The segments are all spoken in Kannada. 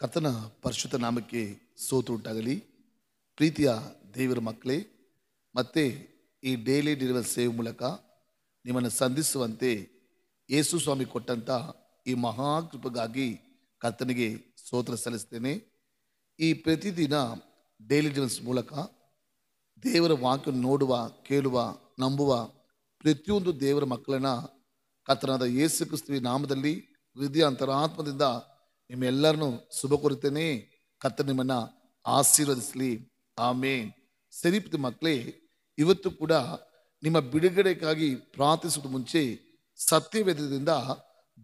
ಕತನ ಪರಿಶುದ್ಧ ನಾಮಕ್ಕೆ ಸೋತು ಉಂಟಾಗಲಿ ಪ್ರೀತಿಯ ದೇವರ ಮಕ್ಕಳೇ ಮತ್ತೆ ಈ ಡೈಲಿ ಡೆಲಿವರ್ ಸೇವೆ ಮೂಲಕ ನಿಮ್ಮನ್ನು ಸಂಧಿಸುವಂತೆ ಯೇಸು ಸ್ವಾಮಿ ಕೊಟ್ಟಂತ ಈ ಮಹಾಕೃಪಗಾಗಿ ಕರ್ತನಿಗೆ ಸೋತ್ರ ಸಲ್ಲಿಸ್ತೇನೆ ಈ ಪ್ರತಿದಿನ ಡೈಲಿ ಡೆಲಿವರ್ಸ್ ಮೂಲಕ ದೇವರ ವಾಕ್ಯ ನೋಡುವ ಕೇಳುವ ನಂಬುವ ಪ್ರತಿಯೊಂದು ದೇವರ ಮಕ್ಕಳನ್ನು ಕರ್ತನಾದ ಯೇಸು ಕ್ರಿಸ್ತುವಿ ನಾಮದಲ್ಲಿ ಹೃದಯ ಅಂತರಾತ್ಮದಿಂದ ನಿಮ್ಮೆಲ್ಲರನ್ನು ಶುಭ ಕೋರುತ್ತೇನೆ ಕತ್ತ ನಿಮ್ಮನ್ನ ಆಶೀರ್ವದಿಸಲಿ ಆಮೇನ್ ಸರಿಪತಿ ಮಕ್ಕಳೇ ಇವತ್ತು ಕೂಡ ನಿಮ್ಮ ಬಿಡುಗಡೆಗಾಗಿ ಪ್ರಾರ್ಥಿಸುವ ಮುಂಚೆ ಸತ್ಯವೇದದಿಂದ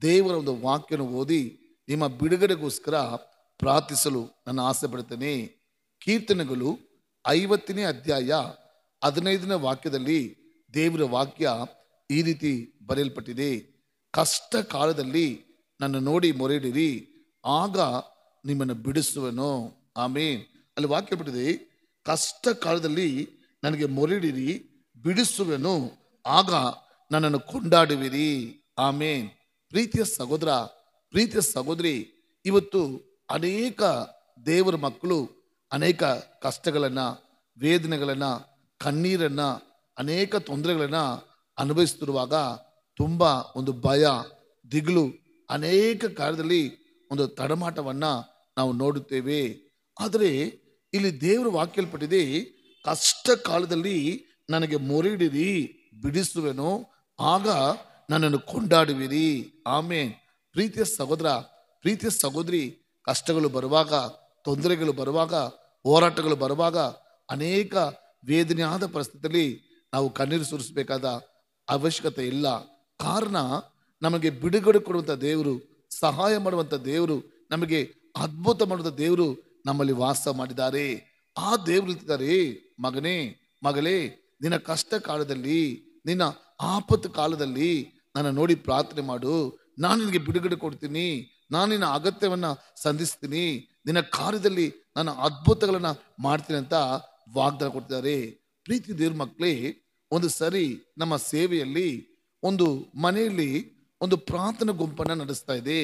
ದೇವರ ಒಂದು ವಾಕ್ಯನ ಓದಿ ನಿಮ್ಮ ಬಿಡುಗಡೆಗೋಸ್ಕರ ಪ್ರಾರ್ಥಿಸಲು ನಾನು ಆಸೆ ಪಡ್ತೇನೆ ಕೀರ್ತನೆಗಳು ಐವತ್ತನೇ ಅಧ್ಯಾಯ ಹದಿನೈದನೇ ವಾಕ್ಯದಲ್ಲಿ ದೇವರ ವಾಕ್ಯ ಈ ರೀತಿ ಬರೆಯಲ್ಪಟ್ಟಿದೆ ಕಷ್ಟ ಕಾಲದಲ್ಲಿ ನನ್ನ ನೋಡಿ ಮೊರೆಡಿರಿ ಆಗ ನಿಮ್ಮನ್ನು ಬಿಡಿಸುವನು ಆಮೇನ್ ಅಲ್ಲಿ ವಾಕ್ಯ ಬಿಟ್ಟಿದೆ ಕಷ್ಟ ಕಾಲದಲ್ಲಿ ನನಗೆ ಮೊರಡಿರಿ ಬಿಡಿಸುವೆನು ಆಗ ನನ್ನನ್ನು ಕೊಂಡಾಡುವಿರಿ ಆಮೇನ್ ಪ್ರೀತಿಯ ಸಹೋದರ ಪ್ರೀತಿಯ ಸಹೋದರಿ ಇವತ್ತು ಅನೇಕ ದೇವರ ಮಕ್ಕಳು ಅನೇಕ ಕಷ್ಟಗಳನ್ನು ವೇದನೆಗಳನ್ನು ಕಣ್ಣೀರನ್ನು ಅನೇಕ ತೊಂದರೆಗಳನ್ನು ಅನುಭವಿಸ್ತಿರುವಾಗ ತುಂಬ ಒಂದು ಭಯ ದಿಗಿಲು ಅನೇಕ ಕಾಲದಲ್ಲಿ ಒಂದು ತಡಮಾಟವನ್ನು ನಾವು ನೋಡುತ್ತೇವೆ ಆದರೆ ಇಲ್ಲಿ ದೇವರು ವಾಕ್ಯಲ್ಪಟ್ಟಿದೆ ಕಷ್ಟ ಕಾಲದಲ್ಲಿ ನನಗೆ ಮೊರೆಡಿರಿ ಬಿಡಿಸುವೆನು ಆಗ ನನ್ನನ್ನು ಕೊಂಡಾಡುವಿರಿ ಆಮೆ ಪ್ರೀತಿಯ ಸಹೋದರ ಪ್ರೀತಿಯ ಸಹೋದರಿ ಕಷ್ಟಗಳು ಬರುವಾಗ ತೊಂದರೆಗಳು ಬರುವಾಗ ಹೋರಾಟಗಳು ಬರುವಾಗ ಅನೇಕ ವೇದನೆಯಾದ ಪರಿಸ್ಥಿತಿಯಲ್ಲಿ ನಾವು ಕಣ್ಣೀರು ಸುರಿಸಬೇಕಾದ ಅವಶ್ಯಕತೆ ಇಲ್ಲ ಕಾರಣ ನಮಗೆ ಬಿಡುಗಡೆ ಕೊಡುವಂಥ ದೇವರು ಸಹಾಯ ಮಾಡುವಂಥ ದೇವರು ನಮಗೆ ಅದ್ಭುತ ಮಾಡುವಂಥ ದೇವರು ನಮ್ಮಲ್ಲಿ ವಾಸ ಮಾಡಿದ್ದಾರೆ ಆ ದೇವರು ಇರ್ತಿದ್ದಾರೆ ಮಗನೇ ಮಗಳೇ ನಿನ್ನ ಕಷ್ಟ ಕಾಲದಲ್ಲಿ ನಿನ್ನ ಆಪತ್ತು ಕಾಲದಲ್ಲಿ ನನ್ನ ನೋಡಿ ಪ್ರಾರ್ಥನೆ ಮಾಡು ನಾನು ನಿನಗೆ ಬಿಡುಗಡೆ ಕೊಡ್ತೀನಿ ನಾನು ನಿನ್ನ ಅಗತ್ಯವನ್ನು ಸಂಧಿಸ್ತೀನಿ ನಿನ್ನ ಕಾರ್ಯದಲ್ಲಿ ನನ್ನ ಅದ್ಭುತಗಳನ್ನು ಮಾಡ್ತೀನಿ ಅಂತ ವಾಗ್ದಾನ ಕೊಡ್ತಿದ್ದಾರೆ ಪ್ರೀತಿ ದೇವ್ರ ಮಕ್ಕಳೇ ಒಂದು ಸರಿ ನಮ್ಮ ಸೇವೆಯಲ್ಲಿ ಒಂದು ಮನೆಯಲ್ಲಿ ಒಂದು ಪ್ರಾರ್ಥನಾ ಗುಂಪನ್ನ ನಡೆಸ್ತಾ ಇದೆ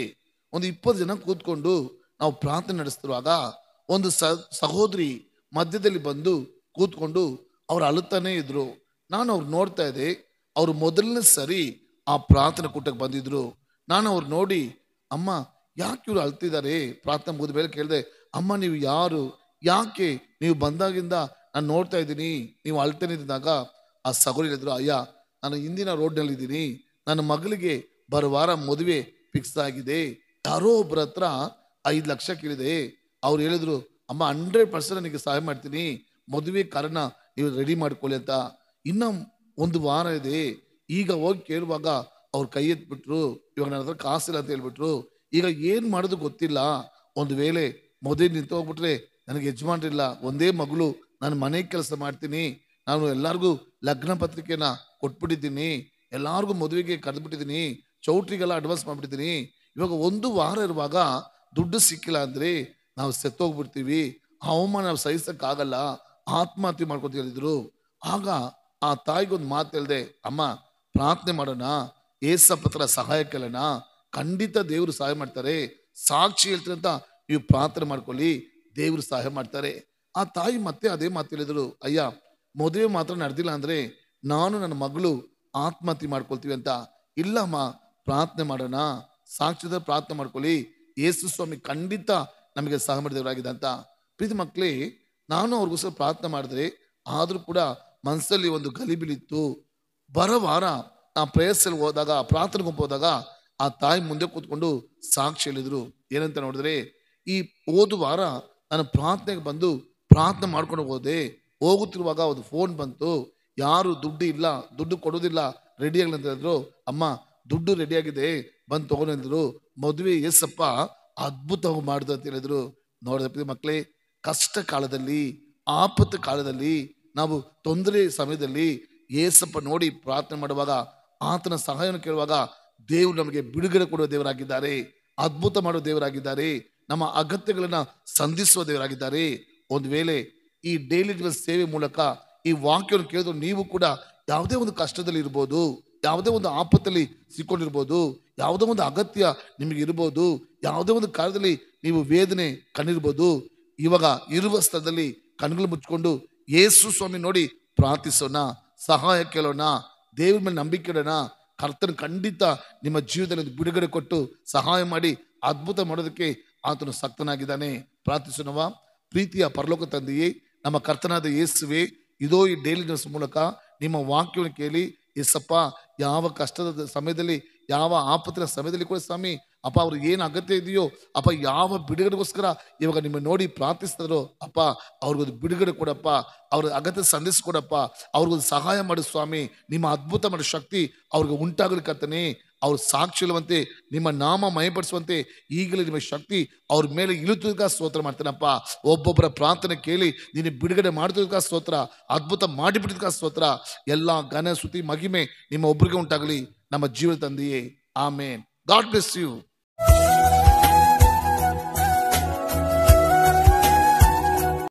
ಒಂದು ಇಪ್ಪತ್ತು ಜನ ಕೂತ್ಕೊಂಡು ನಾವು ಪ್ರಾರ್ಥನೆ ನಡೆಸ್ತಿರುವಾಗ ಒಂದು ಸಹೋದರಿ ಮಧ್ಯದಲ್ಲಿ ಬಂದು ಕೂತ್ಕೊಂಡು ಅವ್ರು ಅಳುತ್ತಾನೆ ಇದ್ರು ನಾನು ಅವ್ರು ನೋಡ್ತಾ ಇದ್ದೆ ಅವ್ರು ಮೊದಲನೇ ಸರಿ ಆ ಪ್ರಾರ್ಥನಾ ಕೂಟಕ್ಕೆ ಬಂದಿದ್ರು ನಾನು ಅವ್ರು ನೋಡಿ ಅಮ್ಮ ಯಾಕೆ ಇವ್ರು ಅಳ್ತಿದ್ದಾರೆ ಪ್ರಾರ್ಥನೆ ಮುಗಿದ ಮೇಲೆ ಕೇಳಿದೆ ಅಮ್ಮ ನೀವು ಯಾರು ಯಾಕೆ ನೀವು ಬಂದಾಗಿಂದ ನಾನು ನೋಡ್ತಾ ಇದ್ದೀನಿ ನೀವು ಅಳ್ತಾನೆ ಇದ್ದಾಗ ಆ ಸಹೋದರಿ ಹೇಳಿದ್ರು ಅಯ್ಯ ನಾನು ಹಿಂದಿನ ರೋಡ್ನಲ್ಲಿದ್ದೀನಿ ಇದ್ದೀನಿ ನನ್ನ ಮಗಳಿಗೆ ವಾರ ಮದುವೆ ಫಿಕ್ಸ್ ಆಗಿದೆ ಯಾರೋ ಒಬ್ಬರ ಹತ್ರ ಐದು ಲಕ್ಷ ಕೇಳಿದೆ ಅವ್ರು ಹೇಳಿದ್ರು ಅಮ್ಮ ಹಂಡ್ರೆಡ್ ಪರ್ಸೆಂಟ್ ನನಗೆ ಸಹಾಯ ಮಾಡ್ತೀನಿ ಮದುವೆ ಕಾರಣ ನೀವು ರೆಡಿ ಮಾಡ್ಕೊಳ್ಳಿ ಅಂತ ಇನ್ನೂ ಒಂದು ವಾರ ಇದೆ ಈಗ ಹೋಗಿ ಕೇಳುವಾಗ ಅವ್ರು ಕೈ ಎತ್ಬಿಟ್ರು ಇವಾಗ ನನ್ನ ಹತ್ರ ಕಾಸಿಲ್ಲ ಅಂತ ಹೇಳ್ಬಿಟ್ರು ಈಗ ಏನು ಮಾಡೋದು ಗೊತ್ತಿಲ್ಲ ಒಂದು ವೇಳೆ ಮದುವೆ ನಿಂತು ಹೋಗ್ಬಿಟ್ರೆ ನನಗೆ ಯಜಮಾನ್ರಿಲ್ಲ ಒಂದೇ ಮಗಳು ನಾನು ಮನೆ ಕೆಲಸ ಮಾಡ್ತೀನಿ ನಾನು ಎಲ್ಲರಿಗೂ ಲಗ್ನ ಪತ್ರಿಕೆನ ಕೊಟ್ಬಿಟ್ಟಿದ್ದೀನಿ ಎಲ್ಲರಿಗೂ ಮದುವೆಗೆ ಕರೆದ್ಬಿಟ್ಟಿದ್ದೀನಿ ಚೌಟ್ರಿಗೆಲ್ಲ ಅಡ್ವಾನ್ಸ್ ಮಾಡಿಬಿಡ್ತೀನಿ ಇವಾಗ ಒಂದು ವಾರ ಇರುವಾಗ ದುಡ್ಡು ಸಿಕ್ಕಿಲ್ಲ ಅಂದ್ರೆ ನಾವು ಸೆತ್ತೋಗ್ಬಿಡ್ತೀವಿ ಅವಮಾನ ನಾವು ಸಹಿಸಕ್ಕಾಗಲ್ಲ ಆತ್ಮಹತ್ಯೆ ಮಾಡ್ಕೊತ ಹೇಳಿದ್ರು ಆಗ ಆ ತಾಯಿಗೊಂದು ಮಾತು ಹೇಳ್ದೆ ಅಮ್ಮ ಪ್ರಾರ್ಥನೆ ಮಾಡೋಣ ಏಸ ಪತ್ರ ಸಹಾಯ ಕೇಳೋಣ ಖಂಡಿತ ದೇವರು ಸಹಾಯ ಮಾಡ್ತಾರೆ ಸಾಕ್ಷಿ ಹೇಳ್ತೀರಂತ ಅಂತ ನೀವು ಪ್ರಾರ್ಥನೆ ಮಾಡ್ಕೊಳ್ಳಿ ದೇವರು ಸಹಾಯ ಮಾಡ್ತಾರೆ ಆ ತಾಯಿ ಮತ್ತೆ ಅದೇ ಮಾತು ಹೇಳಿದ್ರು ಅಯ್ಯ ಮದುವೆ ಮಾತ್ರ ನಡೆದಿಲ್ಲ ಅಂದ್ರೆ ನಾನು ನನ್ನ ಮಗಳು ಆತ್ಮಹತ್ಯೆ ಮಾಡ್ಕೊಳ್ತೀವಿ ಅಂತ ಇಲ್ಲಮ್ಮ ಪ್ರಾರ್ಥನೆ ಮಾಡೋಣ ಸಾಕ್ಷ್ಯದ ಪ್ರಾರ್ಥನೆ ಮಾಡ್ಕೊಳ್ಳಿ ಯೇಸು ಸ್ವಾಮಿ ಖಂಡಿತ ನಮಗೆ ಸಹ ಮಾಡಿದವರಾಗಿದೆ ಅಂತ ಪ್ರೀತಿ ಮಕ್ಕಳೇ ನಾನು ಅವ್ರಿಗೋಸ್ಕರ ಪ್ರಾರ್ಥನೆ ಮಾಡಿದ್ರೆ ಆದರೂ ಕೂಡ ಮನಸ್ಸಲ್ಲಿ ಒಂದು ಗಲಿಬಿಲಿತ್ತು ವಾರ ಆ ಪ್ರೇಯರ್ಸಲ್ಲಿ ಹೋದಾಗ ಪ್ರಾರ್ಥನೆ ಗುಂಪು ಹೋದಾಗ ಆ ತಾಯಿ ಮುಂದೆ ಕೂತ್ಕೊಂಡು ಸಾಕ್ಷಿ ಹೇಳಿದ್ರು ಏನಂತ ನೋಡಿದ್ರೆ ಈ ಹೋದ ವಾರ ನಾನು ಪ್ರಾರ್ಥನೆಗೆ ಬಂದು ಪ್ರಾರ್ಥನೆ ಮಾಡ್ಕೊಂಡು ಹೋದೆ ಹೋಗುತ್ತಿರುವಾಗ ಒಂದು ಫೋನ್ ಬಂತು ಯಾರು ದುಡ್ಡು ಇಲ್ಲ ದುಡ್ಡು ಕೊಡೋದಿಲ್ಲ ರೆಡಿ ಆಗಲಿ ಅಂತ ಹೇಳಿದ್ರು ಅಮ್ಮ ದುಡ್ಡು ರೆಡಿಯಾಗಿದೆ ಬಂದು ತಗೊಂಡಿದ್ರು ಮದುವೆ ಯೇಸಪ್ಪ ಅದ್ಭುತವಾಗಿ ಮಾಡುದು ಅಂತ ಹೇಳಿದ್ರು ನೋಡಿದ ಮಕ್ಕಳೇ ಕಷ್ಟ ಕಾಲದಲ್ಲಿ ಆಪತ್ತು ಕಾಲದಲ್ಲಿ ನಾವು ತೊಂದರೆ ಸಮಯದಲ್ಲಿ ಏಸಪ್ಪ ನೋಡಿ ಪ್ರಾರ್ಥನೆ ಮಾಡುವಾಗ ಆತನ ಸಹಾಯವನ್ನು ಕೇಳುವಾಗ ದೇವರು ನಮಗೆ ಬಿಡುಗಡೆ ಕೊಡುವ ದೇವರಾಗಿದ್ದಾರೆ ಅದ್ಭುತ ಮಾಡುವ ದೇವರಾಗಿದ್ದಾರೆ ನಮ್ಮ ಅಗತ್ಯಗಳನ್ನ ಸಂಧಿಸುವ ದೇವರಾಗಿದ್ದಾರೆ ಒಂದು ವೇಳೆ ಈ ಡೈಲಿ ಸೇವೆ ಮೂಲಕ ಈ ವಾಕ್ಯವನ್ನು ಕೇಳಿದ್ರು ನೀವು ಕೂಡ ಯಾವುದೇ ಒಂದು ಕಷ್ಟದಲ್ಲಿ ಇರ್ಬೋದು ಯಾವುದೇ ಒಂದು ಆಪತ್ತಲ್ಲಿ ಸಿಕ್ಕೊಂಡಿರ್ಬೋದು ಯಾವುದೇ ಒಂದು ಅಗತ್ಯ ನಿಮಗೆ ಇರ್ಬೋದು ಯಾವುದೇ ಒಂದು ಕಾಲದಲ್ಲಿ ನೀವು ವೇದನೆ ಕಣ್ಣಿರ್ಬೋದು ಇವಾಗ ಇರುವ ಸ್ಥಳದಲ್ಲಿ ಕಣ್ಗಳು ಮುಚ್ಕೊಂಡು ಯೇಸು ಸ್ವಾಮಿ ನೋಡಿ ಪ್ರಾರ್ಥಿಸೋಣ ಸಹಾಯ ಕೇಳೋಣ ದೇವ್ರ ಮೇಲೆ ನಂಬಿಕೆ ಇಡೋಣ ಕರ್ತನ ಖಂಡಿತ ನಿಮ್ಮ ಜೀವದಲ್ಲಿ ಬಿಡುಗಡೆ ಕೊಟ್ಟು ಸಹಾಯ ಮಾಡಿ ಅದ್ಭುತ ಮಾಡೋದಕ್ಕೆ ಆತನು ಸಕ್ತನಾಗಿದ್ದಾನೆ ಪ್ರಾರ್ಥಿಸೋಣವ ಪ್ರೀತಿಯ ಪರಲೋಕ ತಂದೆಯೇ ನಮ್ಮ ಕರ್ತನಾದ ಯೇಸುವೆ ಇದೋ ಈ ಡೈಲಿ ನ್ಯೂಸ್ ಮೂಲಕ ನಿಮ್ಮ ವಾಕ್ಯವನ್ನು ಕೇಳಿ ಎಸ್ಸಪ್ಪ ಯಾವ ಕಷ್ಟದ ಸಮಯದಲ್ಲಿ ಯಾವ ಆಪತ್ತಿನ ಸಮಯದಲ್ಲಿ ಕೂಡ ಸ್ವಾಮಿ ಅಪ್ಪ ಅವ್ರಿಗೆ ಏನು ಅಗತ್ಯ ಇದೆಯೋ ಅಪ್ಪ ಯಾವ ಬಿಡುಗಡೆಗೋಸ್ಕರ ಇವಾಗ ನಿಮ್ಮ ನೋಡಿ ಪ್ರಾರ್ಥಿಸ್ತಾರೋ ಅಪ್ಪ ಅವ್ರಿಗೊಂದು ಬಿಡುಗಡೆ ಕೊಡಪ್ಪ ಅವ್ರ ಅಗತ್ಯ ಸಂದೇಶ ಕೊಡಪ್ಪ ಅವ್ರಿಗೊಂದು ಸಹಾಯ ಮಾಡು ಸ್ವಾಮಿ ನಿಮ್ಮ ಅದ್ಭುತ ಮಾಡೋ ಶಕ್ತಿ ಅವ್ರಿಗೆ ಅಂತಾನೆ ಅವ್ರ ಸಾಕ್ಷಿಲುವಂತೆ ನಿಮ್ಮ ನಾಮ ಮಯಪಡಿಸುವಂತೆ ಈಗಲೇ ನಿಮ್ಮ ಶಕ್ತಿ ಅವ್ರ ಮೇಲೆ ಇಳಿತುದಕ್ಕ ಸ್ತೋತ್ರ ಮಾಡ್ತಾನಪ್ಪ ಒಬ್ಬೊಬ್ಬರ ಪ್ರಾರ್ಥನೆ ಕೇಳಿ ನೀನು ಬಿಡುಗಡೆ ಮಾಡ್ತಿದ್ದಕ್ಕ ಸ್ತೋತ್ರ ಅದ್ಭುತ ಮಾಡಿಬಿಟ್ಟಿದ್ಕ ಸ್ತೋತ್ರ ಎಲ್ಲ ಘನ ಸುತಿ ಮಗಿಮೆ ನಿಮ್ಮ ಒಬ್ಬರಿಗೆ ಉಂಟಾಗಲಿ ನಮ್ಮ ಜೀವನ ತಂದೆಯೇ ಆಮೇನ್ ಗಾಡ್ ಬ್ಲೆಸ್ ಯು